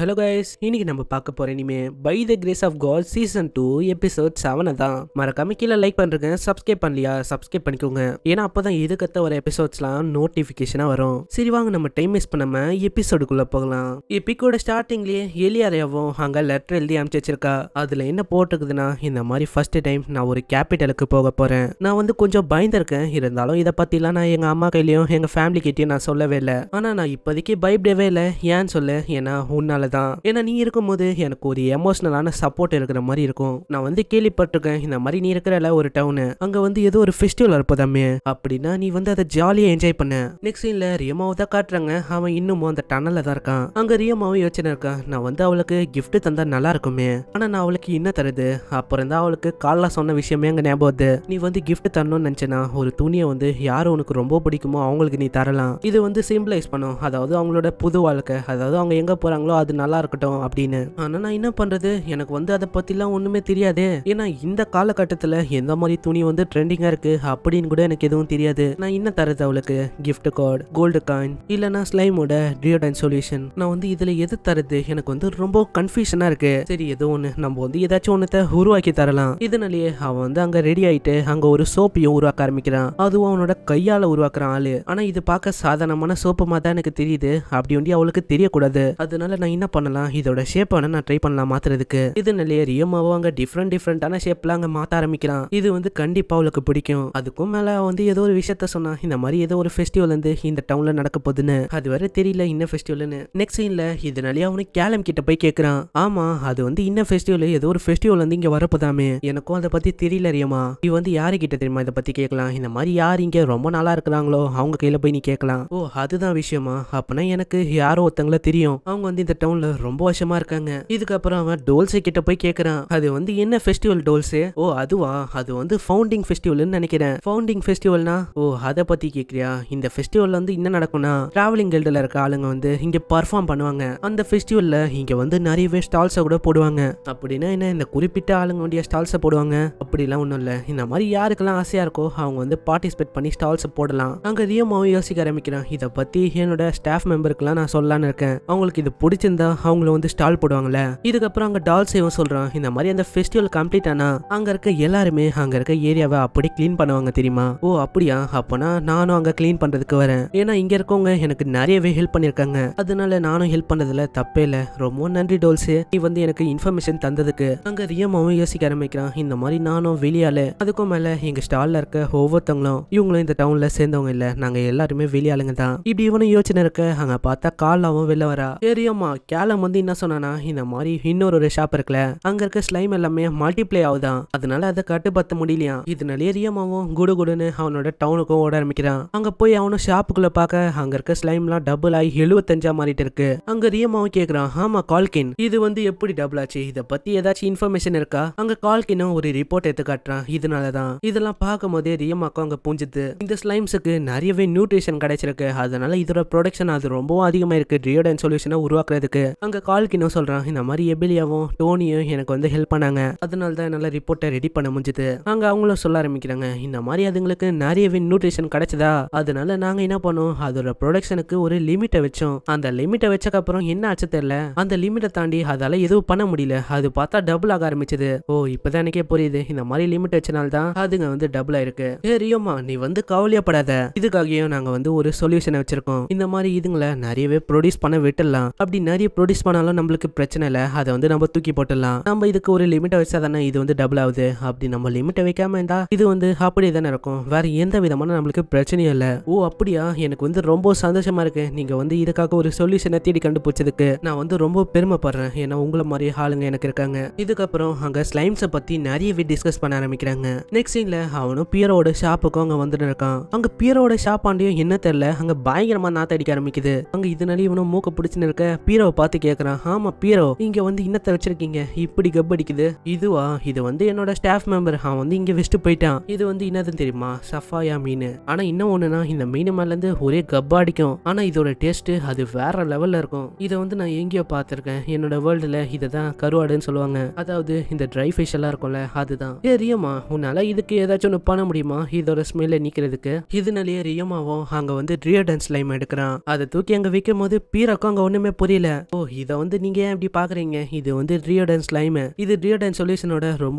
hello guys இன்னைக்கு நம்ம பார்க்க போற இனிமே by the grace of God season two episode செவனை தான் மறக்காம கீழே லைக் பண்றேங்க சப்ஸ்கிரைப் பண்ணலையா சப்ஸ்கிரைப் பண்ணிக்கோங்க ஏன்னா அப்பதான் எதுக்கத்த வர எபிசோட்ஸ்லாம் நோட்டிபிகேஷனா வரும் சரி வாங்க நம்ம டைம் மிஸ் பண்ணாம எபிசோடுக்குள்ள போகலாம் எபிக்கோட ஸ்டார்டிங்லயே எலியாரையாவும் அங்க லெட்டர் எழுதி அனுப்பிச்சு வச்சிருக்கா அதுல என்ன போட்டிருக்குதுன்னா இந்த மாதிரி ஃபர்ஸ்ட் டைம் நான் ஒரு கேபிட்டலுக்கு போக போறேன் நான் வந்து கொஞ்சம் பயந்துருக்கேன் இருந்தாலும் இதை பத்திலாம் நான் எங்க அம்மா கையிலயும் எங்க ஃபேமிலி கிட்டயும் நான் சொல்லவே இல்லை ஆனா நான் இப்போதைக்கு பயப்படவே இல்லை ஏன்னு சொல்ல ஏன்னா உன்னால உன்னால தான் ஏன்னா நீ இருக்கும்போது எனக்கு ஒரு எமோஷனலான சப்போர்ட் இருக்கிற மாதிரி இருக்கும் நான் வந்து கேள்விப்பட்டிருக்கேன் இந்த மாதிரி நீ இருக்கிறல ஒரு டவுனு அங்கே வந்து ஏதோ ஒரு ஃபெஸ்டிவல் இருப்பதாமே அப்படின்னா நீ வந்து அதை ஜாலியாக என்ஜாய் பண்ண நெக்ஸ்ட் சீனில் ரியமாவை தான் காட்டுறாங்க அவன் இன்னமும் அந்த டனலில் தான் இருக்கான் அங்கே ரியமாவும் யோசனை இருக்கான் நான் வந்து அவளுக்கு கிஃப்ட் தந்தா நல்லா இருக்குமே ஆனால் நான் அவளுக்கு என்ன தருது அப்புறம் தான் அவளுக்கு காலைல சொன்ன விஷயமே அங்கே ஞாபகம் வருது நீ வந்து கிஃப்ட் தரணும்னு நினச்சேனா ஒரு துணியை வந்து யாரும் உனக்கு ரொம்ப பிடிக்குமோ அவங்களுக்கு நீ தரலாம் இது வந்து சிம்பிளைஸ் பண்ணும் அதாவது அவங்களோட புது வாழ்க்கை அதாவது அவங்க எங்கே போகிறாங்களோ அது நல்லா இருக்கட்டும் அப்படின்னு ஆனா நான் என்ன பண்றது எனக்கு வந்து அதை எல்லாம் ஒண்ணுமே தெரியாது ஏன்னா இந்த காலகட்டத்துல எந்த மாதிரி துணி வந்து ட்ரெண்டிங்கா இருக்கு அப்படின்னு கூட எனக்கு எதுவும் தெரியாது நான் என்ன தரது அவளுக்கு கிஃப்ட் கார்டு கோல்டு காயின் இல்லைனா ஸ்லைமோட டியோடைன் சொல்யூஷன் நான் வந்து இதுல எது தருது எனக்கு வந்து ரொம்ப கன்ஃபியூஷனா இருக்கு சரி ஏதோ ஒன்னு நம்ம வந்து ஏதாச்சும் ஒன்றத்தை உருவாக்கி தரலாம் இதனாலேயே அவன் வந்து அங்க ரெடி ஆயிட்டு அங்க ஒரு சோப்பையும் உருவாக்க ஆரம்பிக்கிறான் அதுவும் அவனோட கையால் உருவாக்குறான் ஆளு ஆனா இது பார்க்க சாதாரணமான சோப்பமாக தான் எனக்கு தெரியுது அப்படி ஒண்டி அவளுக்கு தெரியக்கூடாது அதனால நான் என்ன பண்ணலாம் இதோட ஷேப் வேணா நான் ட்ரை பண்ணலாம் மாத்துறதுக்கு இது இதனாலேயே ரியோமாவோ அங்க டிஃப்ரெண்ட் டிஃப்ரெண்டான ஷேப்ல அங்க மாத்த ஆரம்பிக்கிறான் இது வந்து கண்டிப்பா அவளுக்கு பிடிக்கும் அதுக்கும் மேல வந்து ஏதோ ஒரு விஷயத்த சொன்னா இந்த மாதிரி ஏதோ ஒரு ஃபெஸ்டிவல் வந்து இந்த டவுன்ல நடக்க போகுதுன்னு அது வரை தெரியல இன்ன ஃபெஸ்டிவல்னு நெக்ஸ்ட் சீன்ல நிலையா அவனுக்கு கேலம் கிட்ட போய் கேட்கறான் ஆமா அது வந்து இன்ன ஃபெஸ்டிவல் ஏதோ ஒரு ஃபெஸ்டிவல் வந்து இங்க வரப்போதாமே எனக்கும் அதை பத்தி தெரியல ரியமா நீ வந்து யாரு கிட்ட தெரியுமா இதை பத்தி கேட்கலாம் இந்த மாதிரி யார் இங்க ரொம்ப நல்லா இருக்கிறாங்களோ அவங்க கையில போய் நீ கேட்கலாம் ஓ அதுதான் விஷயமா அப்பனா எனக்கு யாரோ ஒருத்தங்கள தெரியும் அவங்க வந்து இந்த டவுன் டவுன்ல ரொம்ப வருஷமா இருக்காங்க இதுக்கப்புறம் அவன் டோல்ஸே கிட்ட போய் கேக்குறான் அது வந்து என்ன ஃபெஸ்டிவல் டோல்ஸே ஓ அதுவா அது வந்து ஃபவுண்டிங் ஃபெஸ்டிவல்னு நினைக்கிறேன் ஃபவுண்டிங் ஃபெஸ்டிவல்னா ஓ அதை பத்தி கேக்குறியா இந்த ஃபெஸ்டிவல்ல வந்து என்ன நடக்கும்னா டிராவலிங் கில்டில் இருக்க ஆளுங்க வந்து இங்க பர்ஃபார்ம் பண்ணுவாங்க அந்த ஃபெஸ்டிவல்ல இங்க வந்து நிறையவே ஸ்டால்ஸை கூட போடுவாங்க அப்படின்னா என்ன இந்த குறிப்பிட்ட ஆளுங்க வேண்டிய ஸ்டால்ஸை போடுவாங்க அப்படிலாம் ஒன்றும் இல்லை இந்த மாதிரி யாருக்கெல்லாம் ஆசையாக இருக்கோ அவங்க வந்து பார்ட்டிசிபேட் பண்ணி ஸ்டால்ஸை போடலாம் அங்கே ரியமாவும் யோசிக்க ஆரம்பிக்கிறான் இதை பற்றி என்னோட ஸ்டாஃப் மெம்பருக்குலாம் நான் சொல்லலான்னு இருக்கேன் அவங்களுக்கு இது பிடிச்சிருந்தா இருந்தா அவங்கள வந்து ஸ்டால் போடுவாங்கல்ல இதுக்கப்புறம் அங்க டால் சேவன் சொல்றான் இந்த மாதிரி அந்த ஃபெஸ்டிவல் கம்ப்ளீட் ஆனா அங்க இருக்க எல்லாருமே அங்க இருக்க ஏரியாவை அப்படி கிளீன் பண்ணுவாங்க தெரியுமா ஓ அப்படியா அப்பனா நானும் அங்க கிளீன் பண்றதுக்கு வரேன் ஏன்னா இங்க இருக்கவங்க எனக்கு நிறையவே ஹெல்ப் பண்ணிருக்காங்க அதனால நானும் ஹெல்ப் பண்ணதுல தப்பே இல்ல ரொம்ப நன்றி டோல்ஸ் நீ வந்து எனக்கு இன்ஃபர்மேஷன் தந்ததுக்கு அங்க ரியமாவும் யோசிக்க ஆரம்பிக்கிறான் இந்த மாதிரி நானும் வெளியால அதுக்கும் மேல எங்க ஸ்டால்ல இருக்க ஒவ்வொருத்தவங்களும் இவங்களும் இந்த டவுன்ல சேர்ந்தவங்க இல்ல நாங்க எல்லாருமே வெளியாளுங்க தான் இப்படி இவனும் யோசனை இருக்க அங்க பார்த்தா காலாவும் வெளில வரா ஏரியம்மா கேலம் வந்து என்ன சொன்னானா இந்த மாதிரி இன்னொரு ஒரு ஷாப் இருக்குல்ல அங்க இருக்க ஸ்லைம் எல்லாமே மல்டிப்ளே ஆகுதான் அதனால அதை கட்டுப்படுத்த முடியலையா இதனாலேயே ரியமாவும் குடு குடுன்னு அவனோட டவுனுக்கும் ஓட ஆரம்பிக்கிறான் அங்க போய் அவனும் ஷாப்புக்குள்ள பார்க்க அங்க இருக்க ஸ்லைம்லாம் டபுள் ஆகி எழுபத்தஞ்சா மாறிட்டு இருக்கு அங்க ரியமாவும் கேக்குறான் ஆமா கால்கின் இது வந்து எப்படி டபுள் ஆச்சு இதை பத்தி ஏதாச்சும் இன்ஃபர்மேஷன் இருக்கா அங்க கால்கினும் ஒரு ரிப்போர்ட் எடுத்து காட்டுறான் இதனாலதான் இதெல்லாம் பார்க்கும் போதே ரியமாக்கும் அங்க பூஞ்சுது இந்த ஸ்லைம்ஸுக்கு நிறையவே நியூட்ரிஷன் கிடைச்சிருக்கு அதனால இதோட ப்ரொடக்ஷன் அது ரொம்பவும் அதிகமா இருக்கு ரியோடன் சொல்யூஷனை உருவாக்குறதுக்கு அங்க கால்கினோ சொல்றான் இந்த மாதிரி எபிலியாவும் டோனியும் எனக்கு வந்து ஹெல்ப் பண்ணாங்க அதனால தான் என்னால் ரிப்போர்ட்டை ரெடி பண்ண முடிஞ்சது அங்க அவங்களும் சொல்ல ஆரம்பிக்கிறாங்க இந்த மாதிரி அதுங்களுக்கு நிறையவே நியூட்ரிஷன் கிடைச்சதா அதனால நாங்க என்ன பண்ணோம் அதோட ப்ரொடக்ஷனுக்கு ஒரு லிமிட்டை வச்சோம் அந்த லிமிட்டை அப்புறம் என்ன ஆச்சு தெரியல அந்த லிமிட்டை தாண்டி அதால எதுவும் பண்ண முடியல அது பார்த்தா டபுள் ஆக ஆரம்பிச்சது ஓ இப்பதான் எனக்கே புரியுது இந்த மாதிரி லிமிட் வச்சனால தான் அதுங்க வந்து டபுள் ஆயிருக்கு ஏ ரியோமா நீ வந்து கவலையப்படாத இதுக்காகவே நாங்க வந்து ஒரு சொல்யூஷனை வச்சிருக்கோம் இந்த மாதிரி இதுங்களை நிறையவே ப்ரொடியூஸ் பண்ண விட்டுடலாம் அப்படி நிறைய ப்ரொடியூஸ் பண்ணாலும் நம்மளுக்கு பிரச்சனை இல்லை அதை வந்து நம்ம தூக்கி போட்டுடலாம் நம்ம இதுக்கு ஒரு லிமிட்டை வச்சா தானே இது வந்து டபுள் ஆகுது அப்படி நம்ம லிமிட்டை வைக்காம இருந்தா இது வந்து அப்படியே தானே இருக்கும் வேற எந்த விதமான நம்மளுக்கு பிரச்சனையும் இல்லை ஓ அப்படியா எனக்கு வந்து ரொம்ப சந்தோஷமா இருக்கு நீங்க வந்து இதுக்காக ஒரு சொல்யூஷனை தேடி கண்டுபிடிச்சதுக்கு நான் வந்து ரொம்ப பெருமைப்படுறேன் ஏன்னா உங்களை மாதிரி ஆளுங்க எனக்கு இருக்காங்க இதுக்கப்புறம் அங்க ஸ்லைம்ஸை பத்தி பேர் டிஸ்கஸ் பண்ண ஆரம்பிக்கிறாங்க நெக்ஸ்ட் சீன்ல அவனும் பியரோட ஷாப்புக்கும் அங்க வந்துட்டு இருக்கான் அங்க பியரோட ஷாப் ஆண்டியும் என்ன தெரியல அங்க பயங்கரமா நாத்த அடிக்க ஆரம்பிக்குது அங்க இதனால இவனும் மூக்க பிடிச்சுன்னு இருக்க பீரோ பார்த்து கேட்குறான் ஆமாம் பீரோ இங்கே வந்து இன்னத்தை வச்சிருக்கீங்க இப்படி கப் அடிக்குது இதுவா இது வந்து என்னோட ஸ்டாஃப் மெம்பர் அவன் வந்து இங்கே வச்சுட்டு போயிட்டான் இது வந்து என்னதுன்னு தெரியுமா சஃபாயா மீன் ஆனால் இன்னும் ஒன்றுனா இந்த மீன் மேலேருந்து ஒரே கப்பாடிக்கும் ஆனால் இதோட டேஸ்ட்டு அது வேற லெவலில் இருக்கும் இதை வந்து நான் எங்கேயோ பார்த்துருக்கேன் என்னோட வேர்ல்டில் இதை தான் கருவாடுன்னு சொல்லுவாங்க அதாவது இந்த ட்ரை ஃபிஷ் எல்லாம் இருக்கும்ல அதுதான் ஏ ரியமா உன்னால் இதுக்கு ஏதாச்சும் ஒன்று பண்ண முடியுமா இதோட ஸ்மெல்ல நீக்கிறதுக்கு இதனாலேயே ரியமாவும் அங்கே வந்து ரியோ டான்ஸ் லைம் எடுக்கிறான் அதை தூக்கி அங்கே விற்கும் போது பீரக்கும் அங்கே ஒன்றுமே புரியல ஓ இதை வந்து நீங்க ஏன் இப்படி பாக்குறீங்க இது வந்து ரியோடன்ஸ் லைம் இது ரியோடன் சொல்யூஷனோட ரொம்ப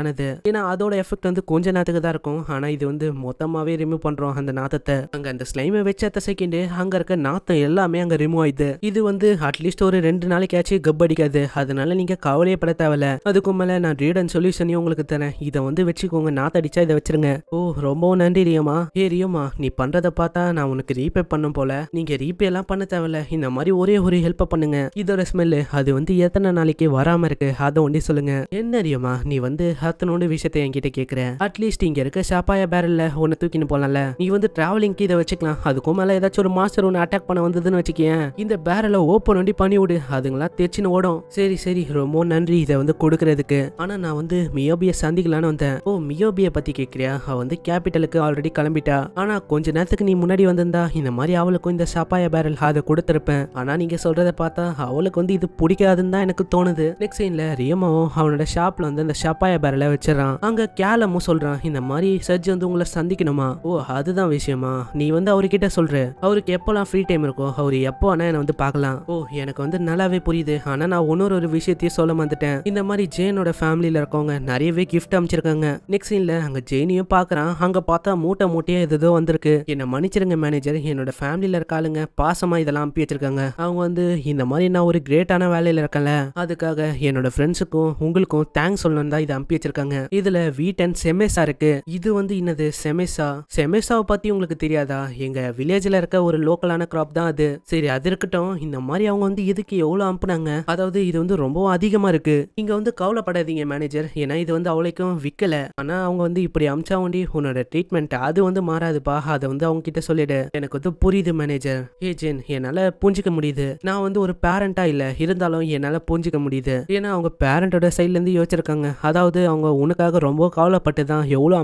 ஆனது ஏன்னா அதோட எஃபெக்ட் வந்து கொஞ்ச நேரத்துக்கு தான் இருக்கும் ஆனா இது வந்து மொத்தமாவே ரிமூவ் பண்றோம் அந்த நாத்தத்தை அங்க அந்த ஸ்லைமை வச்ச அடுத்த செகண்டு அங்க இருக்க நாத்தம் எல்லாமே அங்க ரிமூவ் ஆயிடுது இது வந்து அட்லீஸ்ட் ஒரு ரெண்டு நாளைக்காச்சும் கப் அடிக்காது அதனால நீங்க கவலையே பட தேவையில்ல அதுக்கு மேல நான் ரியோடன் சொல்யூஷனையும் உங்களுக்கு தரேன் இதை வந்து வச்சுக்கோங்க நாத்த அடிச்சா இதை வச்சிருங்க ஓ ரொம்ப நன்றி ரியமா ஏ ரியமா நீ பண்றதை பார்த்தா நான் உனக்கு ரீபே பண்ணும் போல நீங்க ரீபே எல்லாம் பண்ண தேவையில்ல இந்த மாதிரி ஒரே ஒரு ஹெல்ப் பண்ண பண்ணுங்க இதோட ஸ்மெல்லு அது வந்து எத்தனை நாளைக்கு வராம இருக்கு அதை ஒண்டி சொல்லுங்க என்ன அறியுமா நீ வந்து ஹத்தனோட விஷயத்த என்கிட்ட கேக்குற அட்லீஸ்ட் இங்க இருக்க சாப்பாய பேரல்ல உன்னை தூக்கின்னு போலாம்ல நீ வந்து டிராவலிங் இதை வச்சுக்கலாம் அதுக்கும் மேல ஏதாச்சும் ஒரு மாஸ்டர் ஒன்னு அட்டாக் பண்ண வந்ததுன்னு வச்சுக்கேன் இந்த பேரல ஓப்பன் ஒண்டி பண்ணி விடு அதுங்களா தேய்ச்சின்னு ஓடும் சரி சரி ரொம்ப நன்றி இதை வந்து கொடுக்கறதுக்கு ஆனா நான் வந்து மியோபிய சந்திக்கலான்னு வந்தேன் ஓ மியோபிய பத்தி கேக்குறியா அவ வந்து கேபிட்டலுக்கு ஆல்ரெடி கிளம்பிட்டா ஆனா கொஞ்ச நேரத்துக்கு நீ முன்னாடி வந்திருந்தா இந்த மாதிரி அவளுக்கும் இந்த சாப்பாய பேரல் அதை கொடுத்துருப்பேன் ஆனா நீங்க சொல்றத பார்த்தா அவளுக்கு வந்து இது பிடிக்காதுன்னு தான் எனக்கு தோணுது நெக்ஸ்ட் சீன்ல ரியமோ அவனோட ஷாப்ல வந்து அந்த ஷப்பாய பேரல வச்சிடறான் அங்க கேலமும் சொல்றான் இந்த மாதிரி சர்ஜ் வந்து உங்களை சந்திக்கணுமா ஓ அதுதான் விஷயமா நீ வந்து அவர்கிட்ட சொல்ற அவருக்கு எப்போல்லாம் ஃப்ரீ டைம் இருக்கோ அவர் எப்போ ஆனா என்ன வந்து பார்க்கலாம் ஓ எனக்கு வந்து நல்லாவே புரியுது ஆனா நான் இன்னொரு ஒரு விஷயத்தையும் சொல்ல வந்துட்டேன் இந்த மாதிரி ஜெயினோட ஃபேமிலியில இருக்கவங்க நிறையவே கிஃப்ட் அமைச்சிருக்காங்க நெக்ஸ்ட் சீன்ல அங்க ஜெயினியும் பாக்குறான் அங்க பார்த்தா மூட்டை மூட்டையா எதுதோ வந்திருக்கு என்ன மன்னிச்சிருங்க மேனேஜர் என்னோட ஃபேமிலியில இருக்காளுங்க பாசமா இதெல்லாம் அனுப்பி வச்சிருக்காங்க அவங்க வந்து இந்த மாதிரி நான் ஒரு கிரேட்டான வேலையில் இருக்கல அதுக்காக என்னோட ஃப்ரெண்ட்ஸுக்கும் உங்களுக்கும் தேங்க்ஸ் சொல்லணும் தான் இதை அனுப்பி வச்சிருக்காங்க இதுல வீட்டன் செமேசா இருக்கு இது வந்து என்னது செமேசா செமேசாவை பத்தி உங்களுக்கு தெரியாதா எங்க வில்லேஜ்ல இருக்க ஒரு லோக்கலான கிராப் தான் அது சரி அது இருக்கட்டும் இந்த மாதிரி அவங்க வந்து இதுக்கு எவ்வளவு அனுப்புனாங்க அதாவது இது வந்து ரொம்பவும் அதிகமா இருக்கு நீங்க வந்து கவலைப்படாதீங்க மேனேஜர் ஏன்னா இது வந்து அவளைக்கும் விற்கல ஆனா அவங்க வந்து இப்படி அமிச்சா வண்டி உன்னோட ட்ரீட்மெண்ட் அது வந்து மாறாதுப்பா அதை வந்து அவங்க கிட்ட சொல்லிடு எனக்கு வந்து புரியுது மேனேஜர் ஏஜென் என்னால புரிஞ்சுக்க முடியுது நான் வந்து ஒரு பேரண்ட்டாக இல்லை இருந்தாலும் என்னால் புரிஞ்சுக்க முடியுது ஏன்னா அவங்க பேரண்ட்டோட இருந்து யோசிச்சிருக்காங்க அதாவது அவங்க உனக்காக ரொம்ப கவலைப்பட்டு தான் எவ்வளோ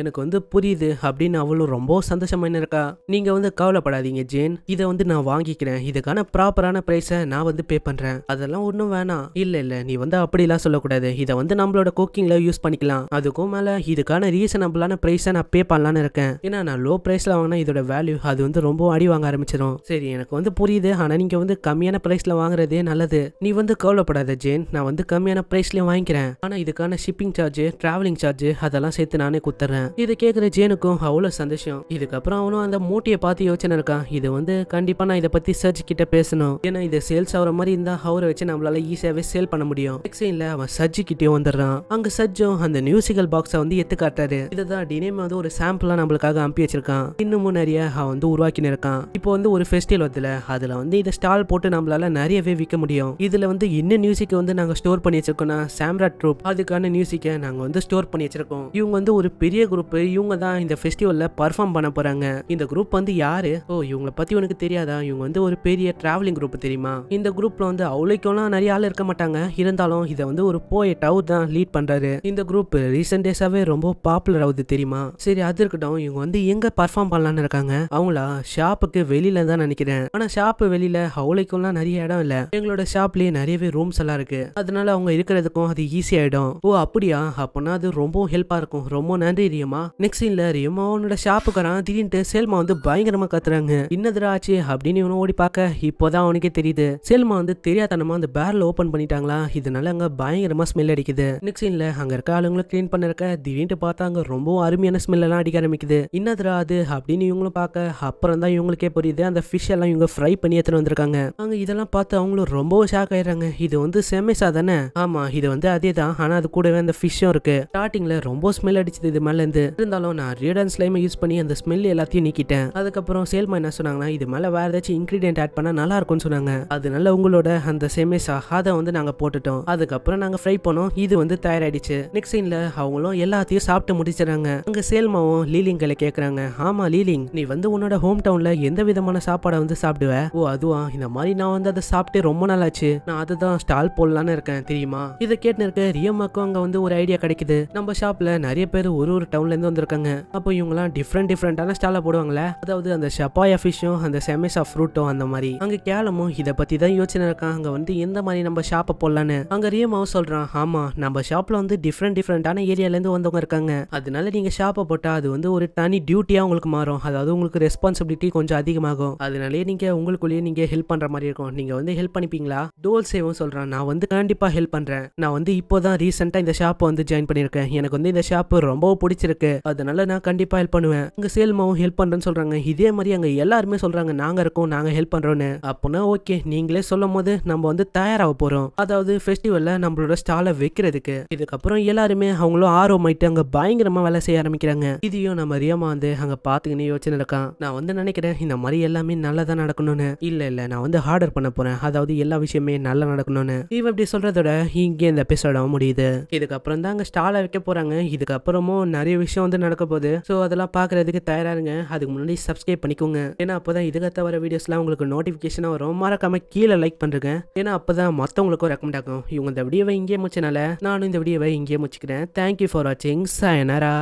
எனக்கு வந்து புரியுது அப்படின்னு அவளும் ரொம்ப சந்தோஷமா இருக்கா நீங்கள் வந்து கவலைப்படாதீங்க ஜேன் இதை வந்து நான் வாங்கிக்கிறேன் இதுக்கான ப்ராப்பரான ப்ரைஸை நான் வந்து பே பண்ணுறேன் அதெல்லாம் ஒன்றும் வேணாம் இல்லை இல்லை நீ வந்து அப்படிலாம் சொல்லக்கூடாது இதை வந்து நம்மளோட குக்கிங்கில் யூஸ் பண்ணிக்கலாம் அதுக்கும் மேலே இதுக்கான ரீசனபிளான ப்ரைஸை நான் பே பண்ணலான்னு இருக்கேன் ஏன்னா நான் லோ ப்ரைஸில் வாங்கினா இதோட வேல்யூ அது வந்து ரொம்ப அடி வாங்க ஆரம்பிச்சிடும் சரி எனக்கு வந்து புரியுது ஆனால் நீங்கள் வந்து கம்மி கம்மியான பிரைஸ்ல வாங்குறதே நல்லது நீ வந்து கவலைப்படாத ஜேன் நான் வந்து கம்மியான பிரைஸ்லயே வாங்கிக்கிறேன் ஆனா இதுக்கான ஷிப்பிங் சார்ஜ் டிராவலிங் சார்ஜ் அதெல்லாம் சேர்த்து நானே குத்துறேன் இதை கேக்குற ஜேனுக்கும் அவ்வளவு சந்தோஷம் இதுக்கப்புறம் அவனும் அந்த மூட்டையை பார்த்து யோசனை இருக்கான் இது வந்து கண்டிப்பா நான் இதை பத்தி சர்ஜ் கிட்ட பேசணும் ஏன்னா இது சேல்ஸ் ஆகிற மாதிரி இருந்தா அவரை வச்சு நம்மளால ஈஸியாகவே சேல் பண்ண முடியும் இல்ல அவன் சர்ஜ் கிட்டே வந்துடுறான் அங்க சர்ஜும் அந்த மியூசிக்கல் பாக்ஸ வந்து எத்து காட்டாரு இதுதான் டினேம் வந்து ஒரு சாம்பிளா நம்மளுக்காக அனுப்பி வச்சிருக்கான் இன்னமும் நிறைய அவன் வந்து உருவாக்கின்னு இருக்கான் இப்போ வந்து ஒரு ஃபெஸ்டிவல் வருதுல அதுல வந்து இதை ஸ்டால் போட்டு போட்டு நம்மளால நிறையவே விற்க முடியும் இதுல வந்து என்ன மியூசிக் வந்து நாங்க ஸ்டோர் பண்ணி வச்சிருக்கோம்னா சாம்ராட் ட்ரூப் அதுக்கான மியூசிக்கை நாங்க வந்து ஸ்டோர் பண்ணி வச்சிருக்கோம் இவங்க வந்து ஒரு பெரிய குரூப் இவங்க தான் இந்த ஃபெஸ்டிவல்ல பர்ஃபார்ம் பண்ண போறாங்க இந்த குரூப் வந்து யாரு ஓ இவங்களை பத்தி உனக்கு தெரியாதா இவங்க வந்து ஒரு பெரிய டிராவலிங் குரூப் தெரியுமா இந்த குரூப்ல வந்து அவ்வளோக்கெல்லாம் நிறைய ஆள் இருக்க மாட்டாங்க இருந்தாலும் இதை வந்து ஒரு போய டவுர் தான் லீட் பண்றாரு இந்த குரூப் ரீசெண்ட் டேஸாவே ரொம்ப பாப்புலர் ஆகுது தெரியுமா சரி அது இருக்கட்டும் இவங்க வந்து எங்க பர்ஃபார்ம் பண்ணலான்னு இருக்காங்க அவங்களா ஷாப்புக்கு வெளியில தான் நினைக்கிறேன் ஆனா ஷாப்பு வெளியில அவ்வளோக்கு பார்க்கறதுக்கும்லாம் நிறைய இடம் இல்லை எங்களோட ஷாப்லயே நிறையவே ரூம்ஸ் எல்லாம் இருக்கு அதனால அவங்க இருக்கிறதுக்கும் அது ஈஸியாயிடும் ஓ அப்படியா அப்படின்னா அது ரொம்பவும் ஹெல்ப்பா இருக்கும் ரொம்ப நன்றி ரியமா நெக்ஸ்ட் சீனில் ரியமா அவனோட ஷாப்புக்காரன் திடீர்னு செல்மா வந்து பயங்கரமா கத்துறாங்க இன்னதுரா ஆச்சு அப்படின்னு இவனை ஓடி பார்க்க இப்போதான் அவனுக்கே தெரியுது செல்மா வந்து தெரியாதனமா அந்த பேரல் ஓப்பன் பண்ணிட்டாங்களா இதனால அங்க பயங்கரமா ஸ்மெல் அடிக்குது நெக்ஸ்ட் சீனில் அங்க இருக்க ஆளுங்களை கிளீன் பண்ணிருக்க திடீர்னு பார்த்தா அங்கே ரொம்பவும் அருமையான எல்லாம் அடிக்க ஆரம்பிக்குது இன்னதுரா அது அப்படின்னு இவங்களும் பார்க்க அப்புறம் தான் இவங்களுக்கே புரியுது அந்த ஃபிஷ் எல்லாம் இவங்க ஃப்ரை பண்ணி எடுத்துன்னு வந்திருக்காங்க அங்கே இதெல்லாம் பார்த்து அவங்களும் ரொம்பவும் ஷாக் ஆயிடுறாங்க இது வந்து செமேசா தானே ஆமாம் இது வந்து அதே தான் ஆனால் அது கூடவே அந்த ஃபிஷ்ஷும் இருக்கு ஸ்டார்டிங்கில் ரொம்ப ஸ்மெல் அடிச்சது இது மேலேருந்து இருந்தாலும் நான் ரியோடன் ஸ்லைமை யூஸ் பண்ணி அந்த ஸ்மெல் எல்லாத்தையும் நீக்கிட்டேன் அதுக்கப்புறம் சேல்மா என்ன சொன்னாங்கன்னா இது மேலே வேற ஏதாச்சும் இன்க்ரீடியன்ட் ஆட் பண்ணால் நல்லா இருக்கும்னு சொன்னாங்க அதனால உங்களோட அந்த செமேசா அதை வந்து நாங்கள் போட்டுட்டோம் அதுக்கப்புறம் நாங்கள் ஃப்ரை பண்ணோம் இது வந்து தயாராகிடுச்சு நெக்ஸ்ட் சீனில் அவங்களும் எல்லாத்தையும் சாப்பிட்டு முடிச்சிடறாங்க அங்கே சேல்மாவும் லீலிங்களை கேட்குறாங்க ஆமாம் லீலிங் நீ வந்து உன்னோட ஹோம் டவுனில் எந்த விதமான சாப்பாடை வந்து சாப்பிடுவ ஓ அதுவா இந்த மாதிரி மாதிரி நான் வந்து அதை சாப்பிட்டு ரொம்ப நாள் ஆச்சு நான் அதை தான் ஸ்டால் போடலான்னு இருக்கேன் தெரியுமா இதை கேட்டு ரியம்மாக்கும் அங்கே வந்து ஒரு ஐடியா கிடைக்குது நம்ம ஷாப்ல நிறைய பேர் ஒரு ஒரு டவுன்ல இருந்து வந்திருக்காங்க அப்போ இவங்கலாம் டிஃப்ரெண்ட் டிஃப்ரெண்டான ஸ்டால போடுவாங்களே அதாவது அந்த ஷப்பாயா ஃபிஷும் அந்த செமேசா ஃப்ரூட்டும் அந்த மாதிரி அங்கே கேளமும் இதை பத்தி தான் யோசனை இருக்கான் அங்கே வந்து எந்த மாதிரி நம்ம ஷாப்பை போடலான்னு அங்கே ரியம்மாவும் சொல்றான் ஆமா நம்ம ஷாப்ல வந்து டிஃப்ரெண்ட் டிஃப்ரெண்டான ஏரியால இருந்து வந்தவங்க இருக்காங்க அதனால நீங்க ஷாப்பை போட்டா அது வந்து ஒரு தனி டியூட்டியா உங்களுக்கு மாறும் அதாவது உங்களுக்கு ரெஸ்பான்சிபிலிட்டி கொஞ்சம் அதிகமாகும் அதனாலேயே நீங்க உங்களுக்குள்ளேயே நீங்க ஹெல்ப் பண்ற மாதிரி மாதிரி இருக்கும் நீங்க வந்து ஹெல்ப் பண்ணிப்பீங்களா டோல் சேவும் சொல்கிறான் நான் வந்து கண்டிப்பா ஹெல்ப் பண்றேன் நான் வந்து இப்போதான் ரீசெண்டா இந்த ஷாப்பை வந்து ஜாயின் பண்ணியிருக்கேன் எனக்கு வந்து இந்த ஷாப் ரொம்ப பிடிச்சிருக்கு அதனால நான் கண்டிப்பா ஹெல்ப் பண்ணுவேன் உங்க சேல்மாவும் ஹெல்ப் பண்றேன்னு சொல்றாங்க இதே மாதிரி அங்க எல்லாருமே சொல்றாங்க நாங்க இருக்கோம் நாங்க ஹெல்ப் பண்றோம்னு அப்போனா ஓகே நீங்களே சொல்லும் போது நம்ம வந்து தயாராக போறோம் அதாவது ஃபெஸ்டிவல்ல நம்மளோட ஸ்டால வைக்கிறதுக்கு இதுக்கப்புறம் எல்லாருமே அவங்களும் ஆர்வம் ஆயிட்டு அங்க பயங்கரமா வேலை செய்ய ஆரம்பிக்கிறாங்க இதையும் நம்ம ரியமா வந்து அங்க பார்த்துக்கினே யோசிச்சு இருக்கான் நான் வந்து நினைக்கிறேன் இந்த மாதிரி எல்லாமே நல்லதான் நடக்கணும்னு இல்லை இல்லை நான் வந்து ஆர்டர் பண்ண போகிறேன் அதாவது எல்லா விஷயமே நல்லா நடக்கணும்னு இவ இப்படி சொல்றதோட இங்கே இந்த எபிசோட முடியுது இதுக்கப்புறம் தான் அங்கே ஸ்டாலை வைக்க போகிறாங்க இதுக்கப்புறமும் நிறைய விஷயம் வந்து நடக்க போகுது ஸோ அதெல்லாம் பார்க்குறதுக்கு தயாராருங்க அதுக்கு முன்னாடி சப்ஸ்கிரைப் பண்ணிக்கோங்க ஏன்னா அப்போ தான் இதுக்கத்த வர வீடியோஸ்லாம் உங்களுக்கு நோட்டிஃபிகேஷனாக வரும் மறக்காம கீழே லைக் பண்றேன் ஏன்னா அப்போ தான் மற்றவங்களுக்கும் ரெக்கமெண்ட் ஆகும் இவங்க இந்த வீடியோவை இங்கேயே முடிச்சனால நானும் இந்த வீடியோவை இங்கேயே முடிச்சுக்கிறேன் தேங்க்யூ ஃபார் வாட்சிங் சாயனரா